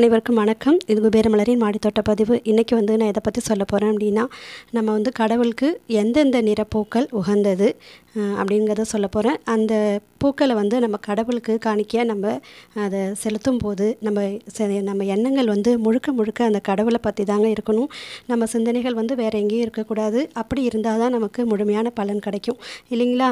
அனைவருக்கும் வணக்கம் இது குபேரமலரின் மாடித்தோட்ட பதிவு இன்றைக்கி வந்து நான் இதை பற்றி சொல்ல போகிறேன் அப்படின்னா நம்ம வந்து கடவுளுக்கு எந்தெந்த நிறப்பூக்கள் உகந்தது அப்படிங்கிறத சொல்ல போகிறேன் அந்த பூக்களை வந்து நம்ம கடவுளுக்கு காணிக்கையாக நம்ம அதை செலுத்தும் போது நம்ம நம்ம எண்ணங்கள் வந்து முழுக்க முழுக்க அந்த கடவுளை பற்றி தாங்க இருக்கணும் நம்ம சிந்தனைகள் வந்து வேறு எங்கேயும் இருக்கக்கூடாது அப்படி இருந்தால் தான் நமக்கு முழுமையான பலன் கிடைக்கும் இல்லைங்களா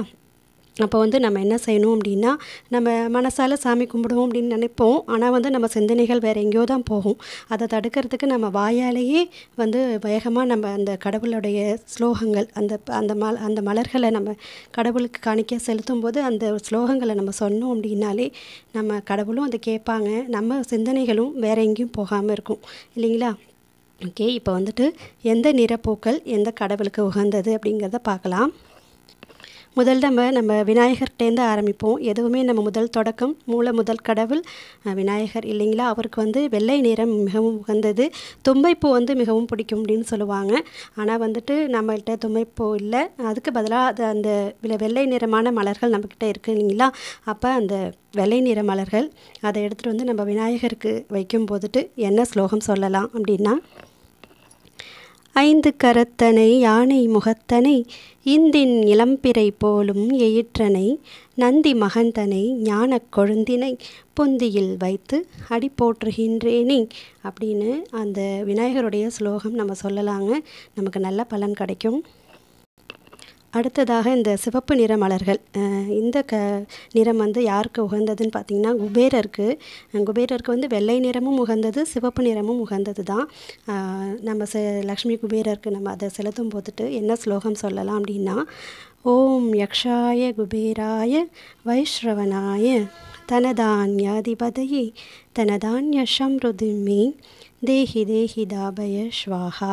அப்போ வந்து நம்ம என்ன செய்யணும் அப்படின்னா நம்ம மனசால் சாமி கும்பிடுவோம் அப்படின்னு நினைப்போம் ஆனால் வந்து நம்ம சிந்தனைகள் வேறு எங்கேயோ தான் போகும் அதை தடுக்கிறதுக்கு நம்ம வாயாலேயே வந்து வேகமாக நம்ம அந்த கடவுளுடைய ஸ்லோகங்கள் அந்த அந்த மல அந்த மலர்களை நம்ம கடவுளுக்கு காணிக்க செலுத்தும் போது அந்த ஸ்லோகங்களை நம்ம சொன்னோம் அப்படின்னாலே நம்ம கடவுளும் அதை கேட்பாங்க நம்ம சிந்தனைகளும் வேறு எங்கேயும் போகாமல் இருக்கும் இல்லைங்களா ஓகே இப்போ வந்துட்டு எந்த நிறப்பூக்கள் எந்த கடவுளுக்கு உகந்தது அப்படிங்கிறத பார்க்கலாம் முதல் நம்ம நம்ம விநாயகர்கிட்டேருந்து ஆரம்பிப்போம் எதுவுமே நம்ம முதல் தொடக்கம் மூல முதல் கடவுள் விநாயகர் இல்லைங்களா அவருக்கு வந்து வெள்ளை நிறம் மிகவும் உகந்தது தும்பைப்பூ வந்து மிகவும் பிடிக்கும் அப்படின்னு சொல்லுவாங்க ஆனால் வந்துட்டு நம்மகிட்ட தும்பைப்பூ இல்லை அதுக்கு பதிலாக அது அந்த வெள்ளை நிறமான மலர்கள் நம்மக்கிட்ட இருக்குது இல்லைங்களா அப்போ அந்த வெள்ளை நிற மலர்கள் அதை எடுத்துகிட்டு வந்து நம்ம விநாயகருக்கு வைக்கும் போதுட்டு என்ன ஸ்லோகம் சொல்லலாம் அப்படின்னா ஐந்து கரத்தனை யானை முகத்தனை இந்தின் இளம்பிறை போலும் எயிற்றனை நந்தி மகந்தனை ஞானக் கொழுந்தினை பொந்தியில் வைத்து அடி போற்றுகின்றேனே அப்படின்னு அந்த விநாயகருடைய ஸ்லோகம் நம்ம சொல்லலாங்க நமக்கு நல்ல பலன் கிடைக்கும் அடுத்ததாக இந்த சிவப்பு நிற மலர்கள் இந்த க நிறம் வந்து யாருக்கு உகந்ததுன்னு பார்த்தீங்கன்னா குபேரருக்கு குபேரருக்கு வந்து வெள்ளை நிறமும் உகந்தது சிவப்பு நிறமும் உகந்தது தான் நம்ம ச லக்ஷ்மி குபேரருக்கு நம்ம அதை செலுத்தும் போதுட்டு என்ன ஸ்லோகம் சொல்லலாம் அப்படின்னா ஓம் யக்ஷாய குபேராய வைஷ்ரவனாய தனதான்யாதிபதையே ಧನಧಾನ್ಯ ಸಮೃದ್ಧಿ தேஹி தேஹி தாபய ஸ்வாஹா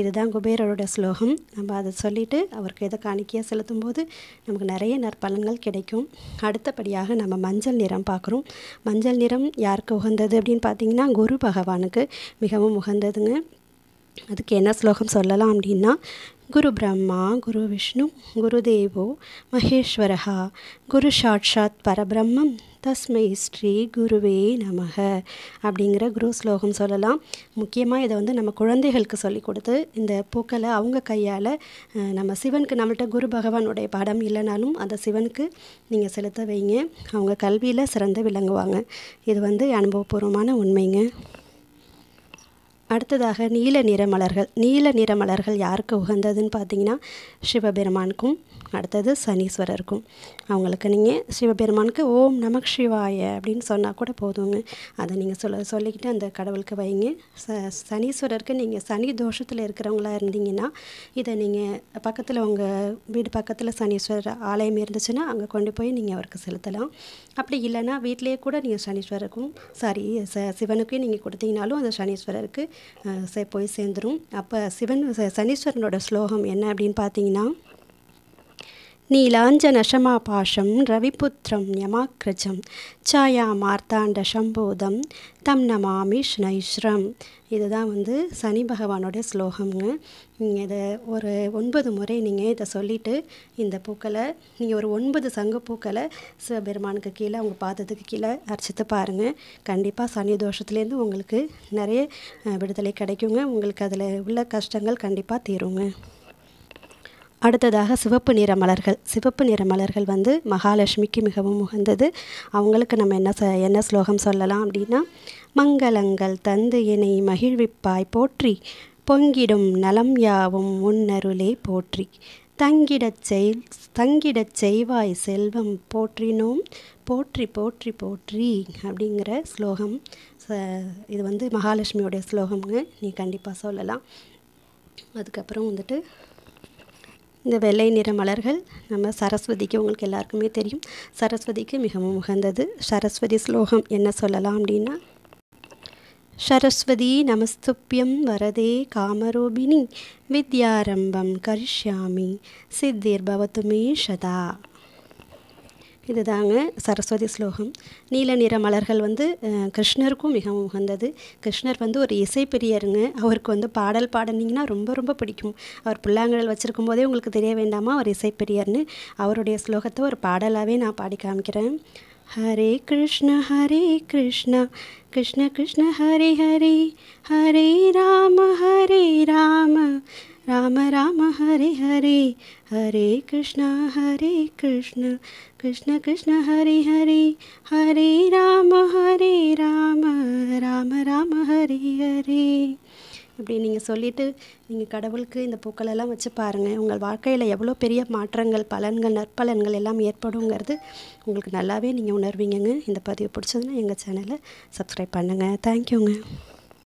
இதுதான் குபேரரோட ஸ்லோகம் நம்ம அதை சொல்லிவிட்டு அவருக்கு எதை காணிக்கையாக செலுத்தும் போது நமக்கு நிறைய நற்பலன்கள் கிடைக்கும் அடுத்தபடியாக நம்ம மஞ்சள் நிறம் பார்க்குறோம் மஞ்சள் நிறம் யாருக்கு உகந்தது அப்படின்னு பார்த்தீங்கன்னா குரு பகவானுக்கு மிகவும் உகந்ததுங்க அதுக்கு என்ன ஸ்லோகம் சொல்லலாம் அப்படின்னா குரு பிரம்மா குரு விஷ்ணு குரு தேவோ மகேஸ்வரஹா குரு சாட்சாத் பரபிரம்மம் தஸ்மை ஸ்ரீ குருவே நமக அப்படிங்கிற குரு ஸ்லோகம் சொல்லலாம் முக்கியமாக இதை வந்து நம்ம குழந்தைகளுக்கு சொல்லி கொடுத்து இந்த பூக்களை அவங்க கையால் நம்ம சிவனுக்கு நம்மள்கிட்ட குரு பகவானுடைய படம் இல்லைனாலும் அதை சிவனுக்கு நீங்கள் செலுத்த வைங்க அவங்க கல்வியில் சிறந்து விளங்குவாங்க இது வந்து அனுபவபூர்வமான உண்மைங்க அடுத்ததாக நீல நிற மலர்கள் நீல நிற மலர்கள் யாருக்கு உகந்ததுன்னு பார்த்தீங்கன்னா சிவபெருமானுக்கும் அடுத்தது சனீஸ்வரருக்கும் அவங்களுக்கு நீங்கள் சிவபெருமானுக்கு ஓம் நமக் சிவாய அப்படின்னு சொன்னால் கூட போதுங்க அதை நீங்கள் சொல்ல சொல்லிக்கிட்டு அந்த கடவுளுக்கு வைங்க ச சனீஸ்வரருக்கு நீங்கள் சனி தோஷத்தில் இருக்கிறவங்களா இருந்தீங்கன்னா இதை நீங்கள் பக்கத்தில் உங்கள் வீடு பக்கத்தில் சனீஸ்வரர் ஆலயம் இருந்துச்சுன்னா அங்கே கொண்டு போய் நீங்கள் அவருக்கு செலுத்தலாம் அப்படி இல்லைன்னா வீட்டிலேயே கூட நீங்கள் சனீஸ்வரருக்கும் சாரி ச சிவனுக்கும் நீங்கள் கொடுத்தீங்கனாலும் அந்த சனீஸ்வரருக்கு போய் சேர்ந்துடும் அப்போ சிவன் சனீஸ்வரனோட ஸ்லோகம் என்ன அப்படின்னு பார்த்தீங்கன்னா யமாக்ரஜம் சாயா மார்த்தாண்ட சம்போதம் தம் நமாமி ஸ்னைஸ்ரம் இதுதான் வந்து சனி பகவானுடைய ஸ்லோகம்ங்க நீங்கள் இதை ஒரு ஒன்பது முறை நீங்கள் இதை சொல்லிவிட்டு இந்த பூக்களை நீங்கள் ஒரு ஒன்பது சங்கு பூக்களை சிவபெருமானுக்கு கீழே அவங்க பாதத்துக்கு கீழே அர்ச்சித்து பாருங்கள் கண்டிப்பாக சனி தோஷத்துலேருந்து உங்களுக்கு நிறைய விடுதலை கிடைக்குங்க உங்களுக்கு அதில் உள்ள கஷ்டங்கள் கண்டிப்பாக தீருங்க அடுத்ததாக சிவப்பு நிற மலர்கள் சிவப்பு நிற மலர்கள் வந்து மகாலட்சுமிக்கு மிகவும் உகந்தது அவங்களுக்கு நம்ம என்ன ச என்ன ஸ்லோகம் சொல்லலாம் அப்படின்னா மங்களங்கள் தந்து இணை மகிழ்விப்பாய் போற்றி பொங்கிடும் நலம் யாவும் முன்னருளே போற்றி தங்கிடச் செய் தங்கிடச் செய்வாய் செல்வம் போற்றினோம் போற்றி போற்றி போற்றி அப்படிங்கிற ஸ்லோகம் இது வந்து மகாலட்சுமியோடைய ஸ்லோகம்னு நீ கண்டிப்பாக சொல்லலாம் அதுக்கப்புறம் வந்துட்டு இந்த வெள்ளை நிற மலர்கள் நம்ம சரஸ்வதிக்கு உங்களுக்கு எல்லாருக்குமே தெரியும் சரஸ்வதிக்கு மிகவும் உகந்தது சரஸ்வதி ஸ்லோகம் என்ன சொல்லலாம் அப்படின்னா சரஸ்வதி நமஸ்துப்பியம் வரதே காமரூபிணி வித்யாரம்பம் கரிஷ்யாமி சித்திர் சதா இது தாங்க சரஸ்வதி ஸ்லோகம் நீல நிற மலர்கள் வந்து கிருஷ்ணருக்கும் மிகவும் உகந்தது கிருஷ்ணர் வந்து ஒரு பெரியருங்க அவருக்கு வந்து பாடல் பாடினீங்கன்னா ரொம்ப ரொம்ப பிடிக்கும் அவர் புல்லாங்குழல் வச்சுருக்கும் போதே உங்களுக்கு தெரிய வேண்டாமா அவர் இசை பெரியர்னு அவருடைய ஸ்லோகத்தை ஒரு பாடலாகவே நான் பாடி காமிக்கிறேன் ஹரே கிருஷ்ண ஹரே கிருஷ்ணா கிருஷ்ண கிருஷ்ண ஹரே ஹரே ஹரே ராம ஹரே ராம ராம ராம ஹரி ஹரி ஹரே கிருஷ்ணா ஹரே கிருஷ்ண கிருஷ்ண கிருஷ்ண ஹரி ஹரி ஹரி ராம ஹரி ராம ராம ராம ஹரி ஹரி இப்படி நீங்கள் சொல்லிவிட்டு நீங்கள் கடவுளுக்கு இந்த பூக்களெல்லாம் வச்சு பாருங்கள் உங்கள் வாழ்க்கையில் எவ்வளோ பெரிய மாற்றங்கள் பலன்கள் நற்பலன்கள் எல்லாம் ஏற்படுங்கிறது உங்களுக்கு நல்லாவே நீங்கள் உணர்வீங்கங்க இந்த பதிவு பிடிச்சதுன்னா எங்கள் சேனலை சப்ஸ்கிரைப் பண்ணுங்கள் தேங்க்யூங்க